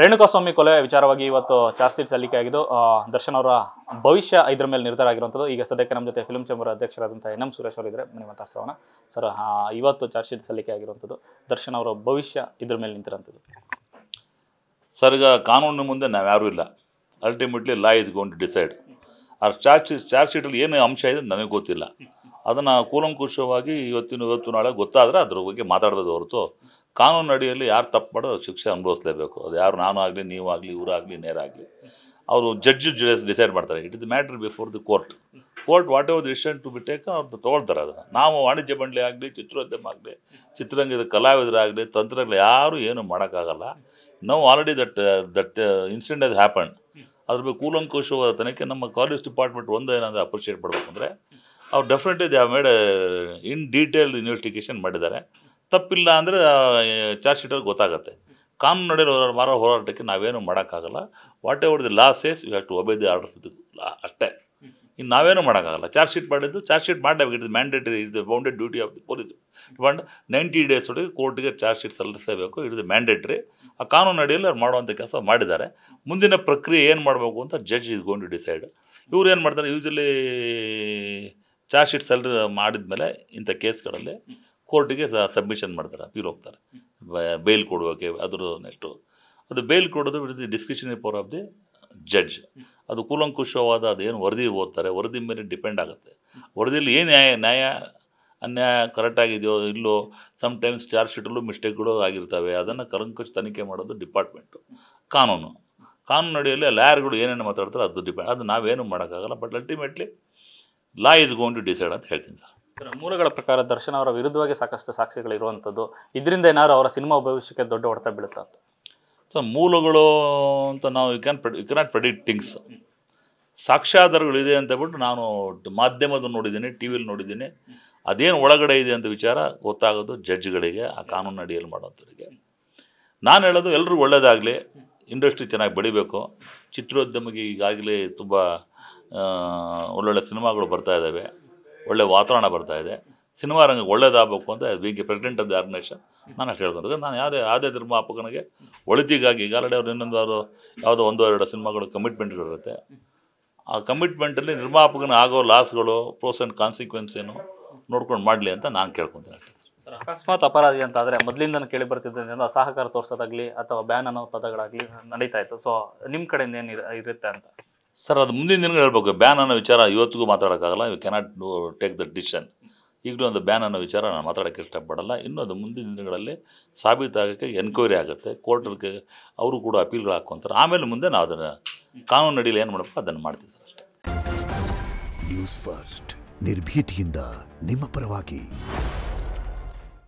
ರೇಣುಕಾಸ್ವಾಮಿ ಕೊಲೆ ವಿಚಾರವಾಗಿ ಇವತ್ತು ಚಾರ್ಜ್ ಶೀಟ್ ಸಲ್ಲಿಕೆ ಆಗಿದ್ದು ದರ್ಶನ್ ಅವರ ಭವಿಷ್ಯ ಇದ್ರ ಮೇಲೆ ನಿರ್ಧಾರ ಆಗಿರುವಂಥದ್ದು ಈಗ ಸದ್ಯಕ್ಕೆ ನಮ್ಮ ಜೊತೆ ಫಿಲ್ಮ್ ಚೇಂಬರ್ ಅಧ್ಯಕ್ಷರಾದಂಥ ಎನ್ ಎಂ ಸುರೇಶ್ ಅವರು ಇದ್ರೆ ಮನೆ ಮಾತಾಡ್ಸೋಣ ಸರ್ ಇವತ್ತು ಚಾರ್ಜ್ ಶೀಟ್ ಸಲ್ಲಿಕೆ ಆಗಿರುವಂಥದ್ದು ದರ್ಶನ್ ಅವರ ಭವಿಷ್ಯ ಇದ್ರ ಮೇಲೆ ನಿಂತಿರೋಂಥದ್ದು ಸರ್ ಈಗ ಕಾನೂನಿನ ಮುಂದೆ ನಾವು ಇಲ್ಲ ultimately law is gone to decide ಆ ಚಾರ್ಜ್ ಶೀಟ್ ಚಾರ್ಜ್ ಶೀಟಲ್ಲಿ ಏನು ಅಂಶ ಇದೆ ನನಗೆ ಗೊತ್ತಿಲ್ಲ ಅದನ್ನು ಕೂಲಂಕುಷವಾಗಿ ಇವತ್ತಿನ ಇವತ್ತು ನಾಳೆ ಗೊತ್ತಾದರೆ ಅದ್ರ ಬಗ್ಗೆ ಮಾತಾಡೋದು ಹೊರತು ಕಾನೂನು ಅಡಿಯಲ್ಲಿ ಯಾರು ತಪ್ಪು ಮಾಡೋ ಶಿಕ್ಷೆ ಅನುಭವಿಸಲೇಬೇಕು ಅದು ಯಾರು ನಾನು ಆಗಲಿ ನೀವು ಆಗಲಿ ಇವರಾಗಲಿ ನೇರಾಗಲಿ ಅವರು ಜಡ್ಜ್ ಡಿಸೈಡ್ ಮಾಡ್ತಾರೆ it is the matter before the court court whatever decision to be taken ಅವ್ರದ್ದು ತೊಗೊಳ್ತಾರೆ ಅದನ್ನು ನಾವು ವಾಣಿಜ್ಯ ಮಂಡಳಿ ಆಗಲಿ ಚಿತ್ರೋದ್ಯಮ ಆಗಲಿ ಚಿತ್ರರಂಗದ ಕಲಾವಿದರಾಗಲಿ ತಂತ್ರಗಳು ಯಾರೂ ಏನು ಮಾಡೋಕ್ಕಾಗಲ್ಲ ನಾವು ಆಲ್ರೆಡಿ ದಟ್ ದಟ್ ಇನ್ಸಿಡೆಂಟ್ ಅದು ಹ್ಯಾಪನ್ ಅದ್ರ ಬಗ್ಗೆ ಕೂಲಂಕೋಶವಾದ ತನಕ ನಮ್ಮ ಕಾಲೇಜ್ ಡಿಪಾರ್ಟ್ಮೆಂಟ್ ಒಂದು ಏನಾದರೂ ಅಪ್ರಿಷಿಯೇಟ್ ಮಾಡಬೇಕಂದ್ರೆ ಅವ್ರು definitely they made in detail investigation ಮಾಡಿದ್ದಾರೆ ತಪ್ಪಿಲ್ಲ ಅಂದರೆ ಚಾರ್ಜ್ ಶೀಟಲ್ಲಿ ಗೊತ್ತಾಗುತ್ತೆ ಕಾನೂನು ನಡೆಯೋ ಮಾರೋ ಹೋರಾಟಕ್ಕೆ ನಾವೇನು ಮಾಡೋಕ್ಕಾಗಲ್ಲ whatever the law says you have to obey the order ಅಷ್ಟೇ ಇನ್ನು ನಾವೇನು ಮಾಡೋಕ್ಕಾಗಲ್ಲ ಚಾರ್ಜ್ ಶೀಟ್ ಮಾಡಿದ್ದು ಚಾರ್ಜ್ ಶೀಟ್ ಮಾಡಬೇಕು ಇದು ಮ್ಯಾಂಡೇಟರಿ ಇದು bounded duty of the police bound ninety days ಒಳಗೆ ಕೋರ್ಟ್ಗೆ ಚಾರ್ಜ್ ಶೀಟ್ ಸಲ್ಲಿಸಬೇಕು ಇದು ಮ್ಯಾಂಡೇಟ್ರಿ ಆ ಕಾನೂನು ಅಡಿಯಲ್ಲಿ ಅವ್ರು ಮಾಡುವಂಥ ಕೆಲಸ ಮಾಡಿದ್ದಾರೆ ಮುಂದಿನ ಪ್ರಕ್ರಿಯೆ ಏನು ಮಾಡಬೇಕು ಅಂತ ಜಡ್ಜ್ ಇಸ್ ಗೋಂಡು ಡಿಸೈಡ್ ಇವ್ರು ಏನು ಮಾಡ್ತಾರೆ ಯೂಶಲಿ ಚಾರ್ಜ್ ಶೀಟ್ ಸಲ್ರಿ ಮಾಡಿದ ಮೇಲೆ ಇಂಥ ಕೇಸ್ಗಳಲ್ಲಿ ಕೋರ್ಟಿಗೆ ಸಬ್ಮಿಷನ್ ಮಾಡ್ತಾರೆ ಅಪೀಲ್ ಹೋಗ್ತಾರೆ ಬೇಲ್ ಕೊಡೋಕೆ ಅದರ ನೆಕ್ಸ್ಟು ಅದು ಬೇಲ್ ಕೊಡೋದು with the discretionary power of the judge ಅದು ಕೂಲಂಕುಷವಾದ ಅದೇನು ವರದಿ ಓದ್ತಾರೆ ವರದಿ ಮೇಲೆ ಡಿಪೆಂಡ್ ಆಗುತ್ತೆ ವರದಿಯಲ್ಲಿ ಏನು ನ್ಯಾಯ ನ್ಯಾಯ ಅನ್ಯಾಯ ಕರೆಕ್ಟಾಗಿದೆಯೋ ಇಲ್ಲೋ ಸಮ್ಟೈಮ್ಸ್ ಚಾರ್ಜ್ ಶೀಟಲ್ಲೂ ಮಿಸ್ಟೇಕ್ಗಳು ಆಗಿರ್ತವೆ ಅದನ್ನು ಕಲಂಕುಶ ತನಿಖೆ ಮಾಡೋದು ಡಿಪಾರ್ಟ್ಮೆಂಟು ಕಾನೂನು ಕಾನೂನು ಅಡಿಯಲ್ಲಿ ಲಾಯರ್ಗಳು ಏನೇನು ಮಾತಾಡ್ತಾರೆ ಅದು ಡಿಪೆಂಡ್ ಅದು ನಾವೇನು ಮಾಡೋಕ್ಕಾಗಲ್ಲ but ultimately law is going to decide ಅಂತ ಹೇಳ್ತೀನಿ ಸರ್ ಮೂಲಗಳ ಪ್ರಕಾರ ದರ್ಶನ್ ಅವರ ವಿರುದ್ಧವಾಗಿ ಸಾಕಷ್ಟು ಸಾಕ್ಷಿಗಳಿರುವಂಥದ್ದು ಇದರಿಂದ ಏನಾದ್ರು ಅವರ ಸಿನಿಮಾ ಭವಿಷ್ಯಕ್ಕೆ ದೊಡ್ಡ ಹೊಡೆತ ಬೀಳುತ್ತಾ ಅಂತ ಸೊ ಮೂಲಗಳು ಅಂತ ನಾವು you can you cannot predict things ಸಾಕ್ಷ್ಯಾಧಾರಗಳು ಇದೆ ಅಂತ ಹೇಳ್ಬಿಟ್ಟು ನಾನು ಮಾಧ್ಯಮದ ನೋಡಿದ್ದೀನಿ ಟಿ ವಿಲಿ ನೋಡಿದ್ದೀನಿ ಅದೇನು ಒಳಗಡೆ ಇದೆ ಅಂತ ವಿಚಾರ ಗೊತ್ತಾಗೋದು ಜಡ್ಜ್ಗಳಿಗೆ ಆ ಕಾನೂನು ಅಡಿಯಲ್ಲಿ ಮಾಡೋಂಥವ್ರಿಗೆ ನಾನು ಹೇಳೋದು ಎಲ್ಲರೂ ಒಳ್ಳೇದಾಗಲಿ ಇಂಡಸ್ಟ್ರಿ ಚೆನ್ನಾಗಿ ಬೆಳಿಬೇಕು ಚಿತ್ರೋದ್ಯಮಕ್ಕೆ ಈಗಾಗಲೇ ತುಂಬ ಒಳ್ಳೊಳ್ಳೆ ಸಿನಿಮಾಗಳು ಬರ್ತಾ ಇದ್ದಾವೆ ಒಳ್ಳೆ ವಾತಾವರಣ ಬರ್ತಾ ಇದೆ ಸಿನಿಮಾ ರಂಗಕ್ಕೆ ಒಳ್ಳೇದಾಗಬೇಕು ಅಂತ we president of the organisation ನಾನು ಅಷ್ಟು ಹೇಳ್ಕೊಂಡು ನಾನು ಯಾವುದೇ ಯಾವುದೇ ನಿರ್ಮಾಪಕನಿಗೆ ಒಳಿತಿಗಾಗಿ ಈಗಾಗಲೇ ಅವ್ರು ಇನ್ನೊಂದು ಅವರು ಯಾವುದೋ ಒಂದು ಎರಡು ಸಿನಿಮಾಗಳು ಕಮಿಟ್ಮೆಂಟ್ಗಳಿರುತ್ತೆ ಆ ಕಮಿಟ್ಮೆಂಟಲ್ಲಿ ನಿರ್ಮಾಪಕನ ಆಗೋ ಲಾಸ್ಗಳು ಪ್ರೋಸ್ ಆ್ಯಂಡ್ ಕಾನ್ಸಿಕ್ವೆನ್ಸ್ ಏನು ನೋಡ್ಕೊಂಡು ಮಾಡಲಿ ಅಂತ ನಾನು ಕೇಳ್ಕೊತೀನಿ ಅಕಸ್ಮಾತ್ ಅಪರಾಧಿ ಅಂತ ಆದರೆ ಮೊದಲಿಂದ ಕೇಳಿ ಬರ್ತಿದ್ದರಿಂದ ಸಹಕಾರ ತೋರಿಸೋದಾಗಲಿ ಅಥವಾ ಬ್ಯಾನ್ ಅನ್ನೋ ಪದಗಳಾಗಲಿ ನಡೀತಾ ಇತ್ತು ಸೊ ನಿಮ್ಮ ಕಡೆಯಿಂದ ಏನು ಇರುತ್ತೆ ಅಂತ ಸರ್ ಅದು ಮುಂದಿನ ದಿನಗಳು ಹೇಳ್ಬೇಕು ಬ್ಯಾನ್ ಅನ್ನೋ ವಿಚಾರ ಇವತ್ತಿಗೂ ಮಾತಾಡೋಕ್ಕಾಗಲ್ಲ you cannot do take the decision ಈಗಲೂ ಒಂದು ಬ್ಯಾನ್ ಅನ್ನೋ ವಿಚಾರ ನಾನು ಮಾತಾಡೋಕ್ಕೆ ಇಷ್ಟಪಡಲ್ಲ ಇನ್ನೂ ಅದು ಮುಂದಿನ ದಿನಗಳಲ್ಲಿ ಸಾಬೀತಾಗೋಕ್ಕೆ ಎನ್ಕ್ವೈರಿ ಆಗುತ್ತೆ ಕೋರ್ಟ್ಗೆ ಅವರು ಕೂಡ ಅಪೀಲ್ಗಳು ಹಾಕ್ಕೊಂತಾರೆ ಆಮೇಲೆ ಮುಂದೆ ನಾವು ಅದನ್ನು ಕಾನೂನು ಅಡಿಯಲ್ಲಿ ಏನು ಮಾಡಬೇಕು ಅದನ್ನು ಮಾಡ್ತೀವಿ ಸರ್ ಅಷ್ಟೇ ನ್ಯೂಸ್ ಫಸ್ಟ್ ನಿರ್ಭೀತಿಯಿಂದ ನಿಮ್ಮ ಪರವಾಗಿ